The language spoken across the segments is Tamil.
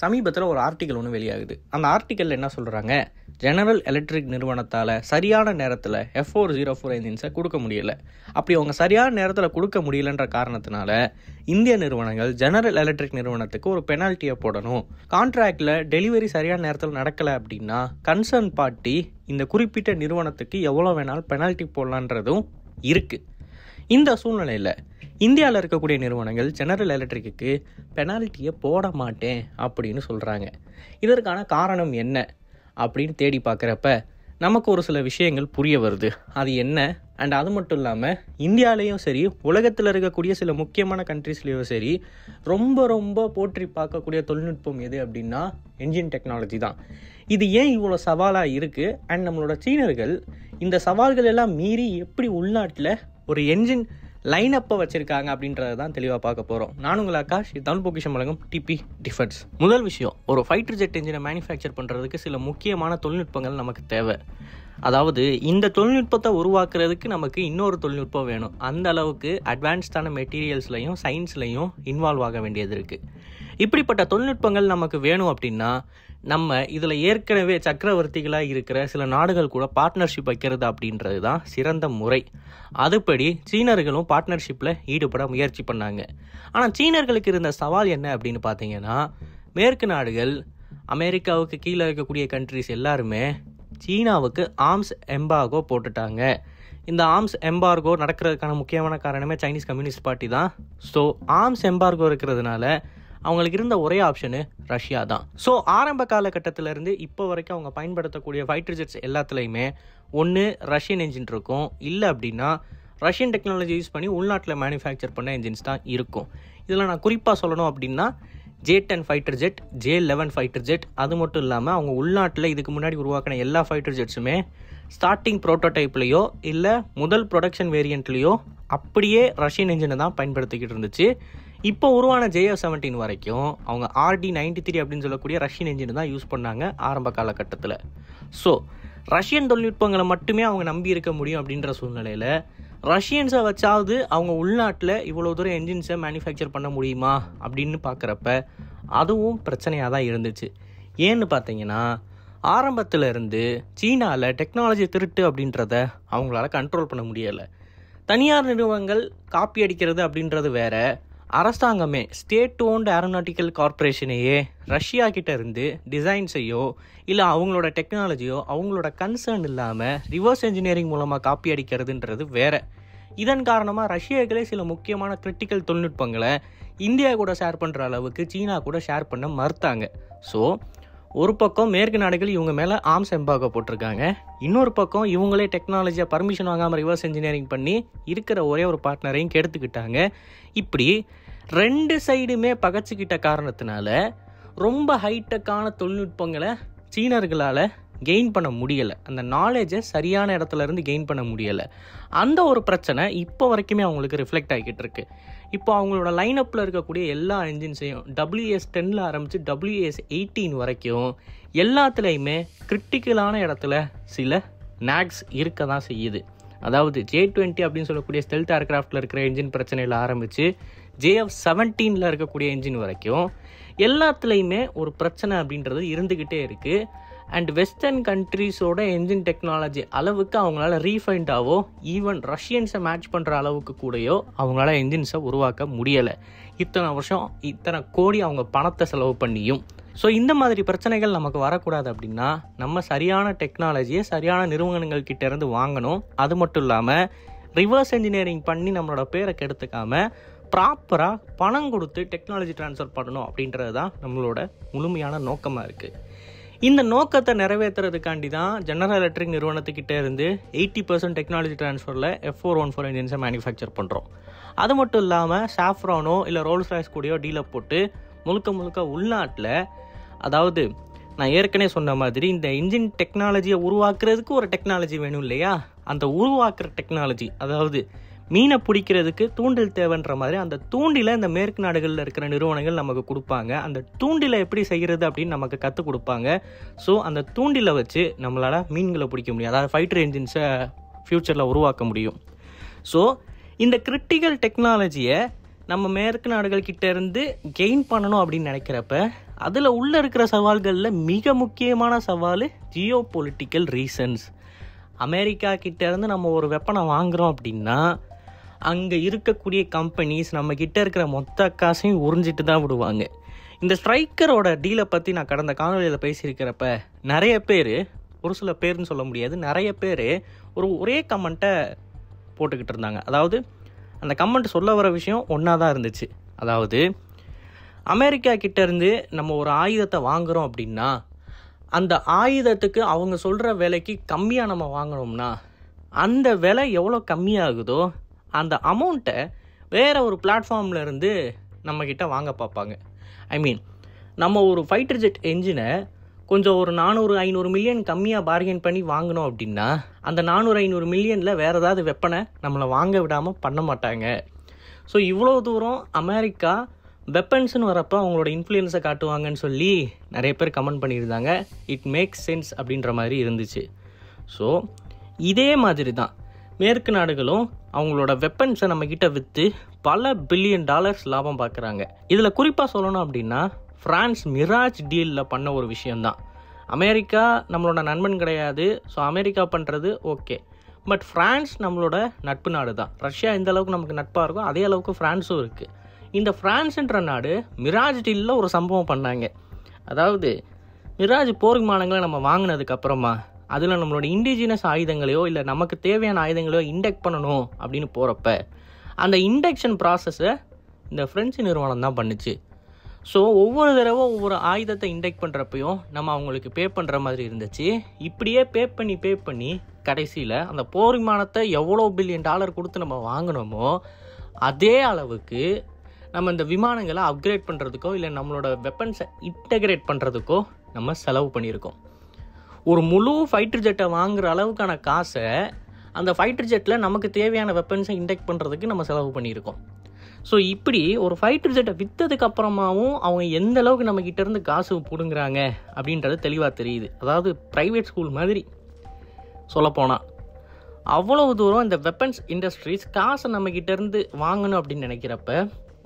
சமீபத்தில் ஒரு ஆர்டிக்கல் ஒன்று வெளியாகுது அந்த ஆர்டிக்கலில் என்ன சொல்கிறாங்க ஜெனரல் எலக்ட்ரிக் நிறுவனத்தால் சரியான நேரத்தில் எஃப் ஃபோர் ஜீரோ ஃபோர் இன்ஜின்ஸை கொடுக்க முடியலை அப்படி அவங்க சரியான நேரத்தில் கொடுக்க முடியலன்ற காரணத்தினால இந்திய நிறுவனங்கள் ஜெனரல் எலக்ட்ரிக் நிறுவனத்துக்கு ஒரு பெனால்ட்டியை போடணும் கான்ட்ராக்டில் டெலிவரி சரியான நேரத்தில் நடக்கலை அப்படின்னா கன்சர்ன் பார்ட்டி இந்த குறிப்பிட்ட நிறுவனத்துக்கு எவ்வளோ வேணாலும் பெனால்ட்டி போடலான்றதும் இருக்குது இந்த சூழ்நிலையில் இந்தியாவில் இருக்கக்கூடிய நிறுவனங்கள் ஜெனரல் எலக்ட்ரிக்கு பெனால்ட்டியை போட மாட்டேன் அப்படின்னு சொல்கிறாங்க இதற்கான காரணம் என்ன அப்படின்னு தேடி பார்க்குறப்ப நமக்கு ஒரு சில விஷயங்கள் புரிய வருது அது என்ன அண்ட் அது மட்டும் இல்லாமல் இந்தியாலேயும் சரி உலகத்தில் இருக்கக்கூடிய சில முக்கியமான கண்ட்ரீஸ்லேயும் சரி ரொம்ப ரொம்ப போற்றி பார்க்கக்கூடிய தொழில்நுட்பம் எது அப்படின்னா என்ஜின் டெக்னாலஜி தான் இது ஏன் இவ்வளோ சவாலாக இருக்குது அண்ட் நம்மளோட சீனர்கள் இந்த சவால்கள் எல்லாம் மீறி எப்படி உள்நாட்டில் ஒரு என்ஜின் லைன் அப்போ வச்சிருக்காங்க அப்படின்றத தான் தெளிவாக பார்க்க போகிறோம் நானும் உங்கள் ஆகாஷ் ஸ்ரீ தமிழ் பொக்கிஷம் வழங்கும் டிபி டிஃபென்ஸ் முதல் விஷயம் ஒரு ஃபைட்டர் ஜெட் இன்ஜினை மேனுஃபேக்சர் பண்ணுறதுக்கு சில முக்கியமான தொழில்நுட்பங்கள் நமக்கு தேவை அதாவது இந்த தொழில்நுட்பத்தை உருவாக்குறதுக்கு நமக்கு இன்னொரு தொழில்நுட்பம் வேணும் அந்த அளவுக்கு அட்வான்ஸ்டான மெட்டீரியல்ஸ்லையும் சயின்ஸ்லையும் இன்வால்வ் ஆக வேண்டியது இருக்குது இப்படிப்பட்ட தொழில்நுட்பங்கள் நமக்கு வேணும் அப்படின்னா நம்ம இதில் ஏற்கனவே சக்கரவர்த்திகளாக இருக்கிற சில நாடுகள் கூட பார்ட்னர்ஷிப் வைக்கிறது அப்படின்றது தான் சிறந்த முறை அதுபடி சீனர்களும் பார்ட்னர்ஷிப்பில் ஈடுபட முயற்சி பண்ணாங்க ஆனால் சீனர்களுக்கு இருந்த சவால் என்ன அப்படின்னு பார்த்தீங்கன்னா மேற்கு நாடுகள் அமெரிக்காவுக்கு கீழே இருக்கக்கூடிய கண்ட்ரிஸ் எல்லாருமே சீனாவுக்கு ஆர்ம்ஸ் எம்பாகோ போட்டுட்டாங்க இந்த ஆர்ம்ஸ் எம்பார்கோ நடக்கிறதுக்கான முக்கியமான காரணமே சைனீஸ் கம்யூனிஸ்ட் பார்ட்டி தான் ஸோ ஆர்ம்ஸ் எம்பார்கோ இருக்கிறதுனால அவங்களுக்கு இருந்த ஒரே ஆப்ஷனு ரஷ்யா தான் ஸோ ஆரம்ப காலகட்டத்திலேருந்து இப்போ வரைக்கும் அவங்க பயன்படுத்தக்கூடிய ஃபைட்டர் ஜெட்ஸ் எல்லாத்துலேயுமே ஒன்று ரஷ்யன் என்ஜின் இருக்கும் இல்லை அப்படின்னா ரஷ்யன் டெக்னாலஜி யூஸ் பண்ணி உள்நாட்டில் மேனுஃபேக்சர் பண்ண என்ஜின்ஸ் தான் இருக்கும் இதில் நான் குறிப்பாக சொல்லணும் அப்படின்னா J ten fighter jet J eleven fighter jet அது மட்டும் இல்லாமல் அவங்க உள்நாட்டில் இதுக்கு முன்னாடி உருவாக்கின எல்லா ஃபைட்டர் ஜெட்ஸுமே ஸ்டார்டிங் ப்ரோட்டோடைப்லேயோ இல்லை முதல் ப்ரொடக்ஷன் வேரியண்ட்லேயோ அப்படியே ரஷ்யன் என்ஜினை தான் பயன்படுத்திக்கிட்டு இருந்துச்சு இப்போ உருவான ஜேஎஃப் செவன்டீன் வரைக்கும் அவங்க ஆர்டி நைன்டி த்ரீ அப்படின்னு சொல்லக்கூடிய ரஷ்யன் இன்ஜின் தான் யூஸ் பண்ணாங்க ஆரம்ப காலகட்டத்தில் ஸோ ரஷ்யன் தொழில்நுட்பங்களை மட்டுமே அவங்க நம்பி இருக்க முடியும் அப்படின்ற சூழ்நிலையில் ரஷ்யன்ஸை வச்சாவது அவங்க உள்நாட்டில் இவ்வளோ தூரம் என்ஜின்ஸை மேனுஃபேக்சர் பண்ண முடியுமா அப்படின்னு பார்க்குறப்ப அதுவும் பிரச்சனையாக தான் இருந்துச்சு ஏன்னு பார்த்தீங்கன்னா ஆரம்பத்தில் இருந்து சீனாவில் டெக்னாலஜி திருட்டு அப்படின்றத அவங்களால கண்ட்ரோல் பண்ண முடியலை தனியார் நிறுவனங்கள் காப்பி அடிக்கிறது அப்படின்றது வேறு அரசாங்கமே ஸ்டேட் ஓன்ட் ஏரோநாட்டிக்கல் கார்பரேஷனையே ரஷ்யா கிட்ட இருந்து டிசைன்ஸையோ இல்லை அவங்களோட டெக்னாலஜியோ அவங்களோட கன்சர்ன் இல்லாமல் ரிவர்ஸ் இன்ஜினியரிங் மூலமாக காப்பி அடிக்கிறதுன்றது வேறு இதன் காரணமாக ரஷ்யர்களே சில முக்கியமான கிரிட்டிக்கல் தொழில்நுட்பங்களை இந்தியா கூட ஷேர் பண்ணுற அளவுக்கு சீனா கூட ஷேர் பண்ண மறுத்தாங்க ஸோ ஒரு பக்கம் மேற்கு நாடுகள் இவங்க மேலே ஆம்ஸ் எம்பாகோ போட்டிருக்காங்க இன்னொரு பக்கம் இவங்களே டெக்னாலஜியை பர்மிஷன் வாங்காமல் ரிவர்ஸ் இன்ஜினியரிங் பண்ணி இருக்கிற ஒரே ஒரு பார்ட்னரையும் கெடுத்துக்கிட்டாங்க இப்படி ரெண்டு சைடுமே பகச்சிக்கிட்ட காரணத்தினால ரொம்ப ஹைட்டக்கான தொழில்நுட்பங்களை சீனர்களால் கெயின் பண்ண முடியலை அந்த நாலேஜை சரியான இடத்துல இருந்து கெயின் பண்ண முடியலை அந்த ஒரு பிரச்சனை இப்போ வரைக்குமே அவங்களுக்கு ரிஃப்ளெக்ட் ஆகிக்கிட்டு இருக்கு இப்போ அவங்களோட லைனப்பில் இருக்கக்கூடிய எல்லா என்ஜின்ஸையும் டபிள்யூஎஸ் டெனில் ஆரம்பித்து டபிள்யூஎஸ் எயிட்டீன் வரைக்கும் எல்லாத்துலேயுமே கிரிட்டிக்கலான இடத்துல சில நாக்ஸ் இருக்க தான் செய்யுது அதாவது ஜே டுவெண்ட்டி அப்படின்னு சொல்லக்கூடிய ஸ்டெல்த் ஏர்க்ராஃப்டில் இருக்கிற என்ஜின் பிரச்சனையில் ஆரம்பித்து ஜேஎஃப் செவன்டீனில் இருக்கக்கூடிய இன்ஜின் வரைக்கும் எல்லாத்துலேயுமே ஒரு பிரச்சனை அப்படின்றது இருந்துக்கிட்டே இருக்குது அண்ட் வெஸ்டர்ன் கண்ட்ரீஸோட என்ஜின் டெக்னாலஜி அளவுக்கு அவங்களால ரீஃபைண்டாவோ ஈவன் ரஷ்யன்ஸை மேட்ச் பண்ணுற அளவுக்கு கூடயோ அவங்களால என்ஜின்ஸை உருவாக்க முடியலை இத்தனை வருஷம் இத்தனை கோடி அவங்க பணத்தை செலவு பண்ணியும் ஸோ இந்த மாதிரி பிரச்சனைகள் நமக்கு வரக்கூடாது அப்படின்னா நம்ம சரியான டெக்னாலஜியை சரியான நிறுவனங்கள் கிட்டேருந்து வாங்கணும் அது மட்டும் இல்லாமல் ரிவர்ஸ் என்ஜினியரிங் பண்ணி நம்மளோட பேரை கெடுத்துக்காமல் ப்ராப்பராக பணம் கொடுத்து டெக்னாலஜி ட்ரான்ஸ்ஃபர் பண்ணணும் அப்படின்றது தான் நம்மளோட முழுமையான நோக்கமாக இருக்குது இந்த நோக்கத்தை நிறைவேற்றுறதுக்காண்டி தான் ஜெனரல் எலக்ட்ரிக் நிறுவனத்துக்கிட்டே இருந்து எயிட்டி பர்சன்ட் டெக்னாலஜி ட்ரான்ஸ்ஃபரில் எஃப் ஃபோர் ஒன் ஃபோர் இன்ஜின்ஸை மேனுஃபேக்சர் பண்ணுறோம் அது மட்டும் இல்லாமல் சாஃப்ரானோ இல்லை ரோல்ஸ் ராய்ஸ் கூடயோ டீலை போட்டு முழுக்க முழுக்க உள்நாட்டில் அதாவது நான் ஏற்கனவே சொன்ன மாதிரி இந்த இன்ஜின் டெக்னாலஜியை உருவாக்குறதுக்கு ஒரு டெக்னாலஜி வேணும் இல்லையா அந்த உருவாக்குற டெக்னாலஜி அதாவது மீனை பிடிக்கிறதுக்கு தூண்டில் தேவைன்ற மாதிரி அந்த தூண்டில இந்த மேற்கு நாடுகளில் இருக்கிற நிறுவனங்கள் நமக்கு கொடுப்பாங்க அந்த தூண்டில எப்படி செய்கிறது அப்படின்னு நமக்கு கற்றுக் கொடுப்பாங்க ஸோ அந்த தூண்டில வச்சு நம்மளால் மீன்களை பிடிக்க முடியும் அதாவது ஃபைட்டர் என்ஜின்ஸை ஃப்யூச்சரில் உருவாக்க முடியும் ஸோ இந்த கிரிட்டிக்கல் டெக்னாலஜியை நம்ம மேற்கு நாடுகள் இருந்து கெயின் பண்ணணும் அப்படின்னு நினைக்கிறப்ப அதில் உள்ள இருக்கிற சவால்களில் மிக முக்கியமான சவால் ஜியோ பொலிட்டிக்கல் ரீசன்ஸ் அமெரிக்கா கிட்டேருந்து நம்ம ஒரு வெப்பனை வாங்குகிறோம் அப்படின்னா அங்கே இருக்கக்கூடிய கம்பெனிஸ் நம்ம இருக்கிற மொத்த காசையும் உறிஞ்சிட்டு தான் விடுவாங்க இந்த ஸ்ட்ரைக்கரோட டீலை பற்றி நான் கடந்த காணொலியில் பேசியிருக்கிறப்ப நிறைய பேர் ஒரு சில பேர்னு சொல்ல முடியாது நிறைய பேர் ஒரு ஒரே கமெண்ட்டை போட்டுக்கிட்டு இருந்தாங்க அதாவது அந்த கமெண்ட் சொல்ல வர விஷயம் ஒன்றா தான் இருந்துச்சு அதாவது அமெரிக்கா கிட்டேருந்து நம்ம ஒரு ஆயுதத்தை வாங்குகிறோம் அப்படின்னா அந்த ஆயுதத்துக்கு அவங்க சொல்கிற விலைக்கு கம்மியாக நம்ம வாங்கினோம்னா அந்த விலை எவ்வளோ கம்மியாகுதோ அந்த அமௌண்ட்டை வேறு ஒரு பிளாட்ஃபார்மில் இருந்து நம்மக்கிட்ட வாங்க பார்ப்பாங்க ஐ மீன் நம்ம ஒரு ஃபைட்டர் ஜெட் என்ஜினை கொஞ்சம் ஒரு நானூறு ஐநூறு மில்லியன் கம்மியாக பார்கெயின் பண்ணி வாங்கினோம் அப்படின்னா அந்த நானூறு ஐநூறு மில்லியனில் வேறு ஏதாவது வெப்பனை நம்மளை வாங்க விடாமல் பண்ண மாட்டாங்க ஸோ இவ்வளோ தூரம் அமெரிக்கா வெப்பன்ஸ்னு வரப்போ அவங்களோட இன்ஃப்ளூயன்ஸை காட்டுவாங்கன்னு சொல்லி நிறைய பேர் கமெண்ட் பண்ணியிருந்தாங்க இட் மேக்ஸ் சென்ஸ் அப்படின்ற மாதிரி இருந்துச்சு ஸோ இதே மாதிரி தான் மேற்கு நாடுகளும் அவங்களோட வெப்பன்ஸை நம்ம கிட்ட விற்று பல பில்லியன் டாலர்ஸ் லாபம் பார்க்குறாங்க இதில் குறிப்பாக சொல்லணும் அப்படின்னா ஃப்ரான்ஸ் மிராஜ் டீலில் பண்ண ஒரு விஷயந்தான் அமெரிக்கா நம்மளோட நண்பன் கிடையாது ஸோ அமெரிக்கா பண்ணுறது ஓகே பட் ஃப்ரான்ஸ் நம்மளோட நட்பு நாடு தான் ரஷ்யா எந்த அளவுக்கு நமக்கு நட்பாக இருக்கோ அதே அளவுக்கு ஃப்ரான்ஸும் இருக்குது இந்த ஃப்ரான்ஸுன்ற நாடு மிராஜ் டீலில் ஒரு சம்பவம் பண்ணாங்க அதாவது மிராஜ் போர் விமானங்களை நம்ம வாங்கினதுக்கப்புறமா அதில் நம்மளோட இண்டிஜினஸ் ஆயுதங்களையோ இல்லை நமக்கு தேவையான ஆயுதங்களையோ இண்டெக்ட் பண்ணணும் அப்படின்னு போகிறப்ப அந்த இண்டெக்ஷன் ப்ராசஸை இந்த ஃப்ரெஞ்சு நிறுவனம் தான் பண்ணுச்சு ஸோ ஒவ்வொரு தடவை ஒவ்வொரு ஆயுதத்தை இண்டெக்ட் பண்ணுறப்பையும் நம்ம அவங்களுக்கு பே பண்ணுற மாதிரி இருந்துச்சு இப்படியே பே பண்ணி பே பண்ணி கடைசியில் அந்த போர் விமானத்தை எவ்வளோ பில்லியன் டாலர் கொடுத்து நம்ம வாங்கினோமோ அதே அளவுக்கு நம்ம இந்த விமானங்களை அப்கிரேட் பண்ணுறதுக்கோ இல்லை நம்மளோட வெப்பன்ஸை இன்டகிரேட் பண்ணுறதுக்கோ நம்ம செலவு பண்ணியிருக்கோம் ஒரு முழு ஃபைட்டர் ஜெட்டை வாங்குற அளவுக்கான காசை அந்த ஃபைட்டர் ஜெட்டில் நமக்கு தேவையான வெப்பன்ஸை இன்டெக்ட் பண்ணுறதுக்கு நம்ம செலவு பண்ணியிருக்கோம் ஸோ இப்படி ஒரு ஃபைட்டர் ஜெட்டை விற்றதுக்கு அப்புறமாவும் அவங்க எந்த அளவுக்கு நம்ம கிட்டேருந்து காசு பிடுங்குறாங்க அப்படின்றது தெளிவாக தெரியுது அதாவது ப்ரைவேட் ஸ்கூல் மாதிரி சொல்லப்போனால் அவ்வளவு தூரம் இந்த வெப்பன்ஸ் இண்டஸ்ட்ரீஸ் காசை நம்ம கிட்டேருந்து வாங்கணும் அப்படின்னு நினைக்கிறப்ப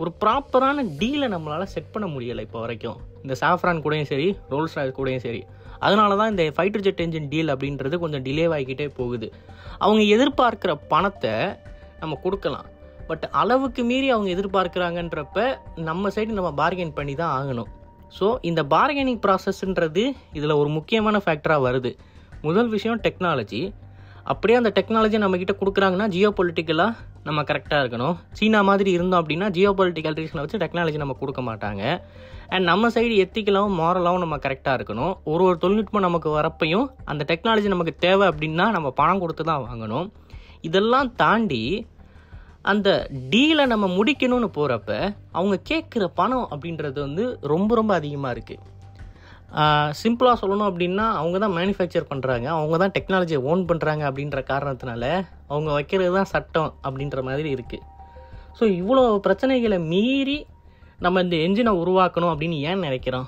ஒரு ப்ராப்பரான டீலை நம்மளால் செட் பண்ண முடியலை இப்போ வரைக்கும் இந்த சாஃப்ரான் கூடயும் சரி ரோல்ஸ் ராய்ஸ் கூடயும் சரி அதனால தான் இந்த ஃபைட்டர் ஜெட் என்ஜின் டீல் அப்படின்றது கொஞ்சம் டிலே ஆகிக்கிட்டே போகுது அவங்க எதிர்பார்க்குற பணத்தை நம்ம கொடுக்கலாம் பட் அளவுக்கு மீறி அவங்க எதிர்பார்க்குறாங்கன்றப்ப நம்ம சைடு நம்ம பார்கெயின் பண்ணி தான் ஆகணும் ஸோ இந்த பார்கெனிங் ப்ராசஸ்ன்றது இதில் ஒரு முக்கியமான ஃபேக்டராக வருது முதல் விஷயம் டெக்னாலஜி அப்படியே அந்த டெக்னாலஜி நம்மக்கிட்ட கொடுக்குறாங்கன்னா ஜியோ பொலிட்டிக்கலாக நம்ம கரெக்டாக இருக்கணும் சீனா மாதிரி இருந்தோம் அப்படின்னா ஜியோ பொலிட்டிக்கல் ரீசனை வச்சு டெக்னாலஜி நம்ம கொடுக்க மாட்டாங்க அண்ட் நம்ம சைடு எத்திக்கலாகவும் மாரலாகவும் நம்ம கரெக்டாக இருக்கணும் ஒரு ஒரு தொழில்நுட்பம் நமக்கு வரப்பையும் அந்த டெக்னாலஜி நமக்கு தேவை அப்படின்னா நம்ம பணம் கொடுத்து தான் வாங்கணும் இதெல்லாம் தாண்டி அந்த டீலை நம்ம முடிக்கணும்னு போகிறப்ப அவங்க கேட்குற பணம் அப்படின்றது வந்து ரொம்ப ரொம்ப அதிகமாக இருக்குது சிம்பிளாக சொல்லணும் அப்படின்னா அவங்க தான் மேனுஃபேக்சர் பண்ணுறாங்க அவங்க தான் டெக்னாலஜியை ஓன் பண்ணுறாங்க அப்படின்ற காரணத்தினால அவங்க வைக்கிறது தான் சட்டம் அப்படின்ற மாதிரி இருக்குது ஸோ இவ்வளோ பிரச்சனைகளை மீறி நம்ம இந்த என்ஜினை உருவாக்கணும் அப்படின்னு ஏன் நினைக்கிறோம்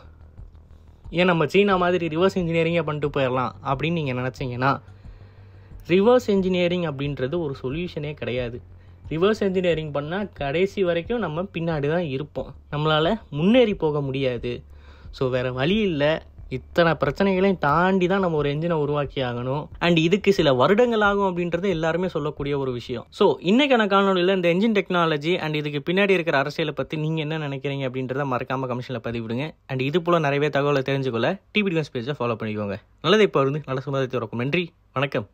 ஏன் நம்ம சீனா மாதிரி ரிவர்ஸ் இன்ஜினியரிங்கே பண்ணிட்டு போயிடலாம் அப்படின்னு நீங்கள் நினச்சிங்கன்னா ரிவர்ஸ் இன்ஜினியரிங் அப்படின்றது ஒரு சொல்யூஷனே கிடையாது ரிவர்ஸ் இன்ஜினியரிங் பண்ணால் கடைசி வரைக்கும் நம்ம பின்னாடி தான் இருப்போம் நம்மளால் முன்னேறி போக முடியாது ஸோ வேறு வழி இல்லை இத்தனை பிரச்சனைகளையும் தாண்டி தான் நம்ம ஒரு என்ஜினை உருவாக்கி ஆகணும் அண்ட் இதுக்கு சில வருடங்கள் ஆகும் அப்படின்றது எல்லாருமே சொல்லக்கூடிய ஒரு விஷயம் ஸோ எனக்கு காணொலியில் இந்த என்ஜின் டெக்னாலஜி அண்ட் இதுக்கு பின்னாடி இருக்கிற அரசியலை பற்றி நீங்கள் என்ன நினைக்கிறீங்க அப்படின்றத மறக்காமல் கமிஷனில் பதிவிடுங்க அண்ட் இது போல் நிறைய தகவலை தெரிஞ்சுக்கொள்ள டிபிடிஎஸ் பேஜை ஃபாலோ பண்ணிக்கோங்க நல்லது இப்போ இருந்து நல்ல சுமதத்தை இருக்கும் நன்றி வணக்கம்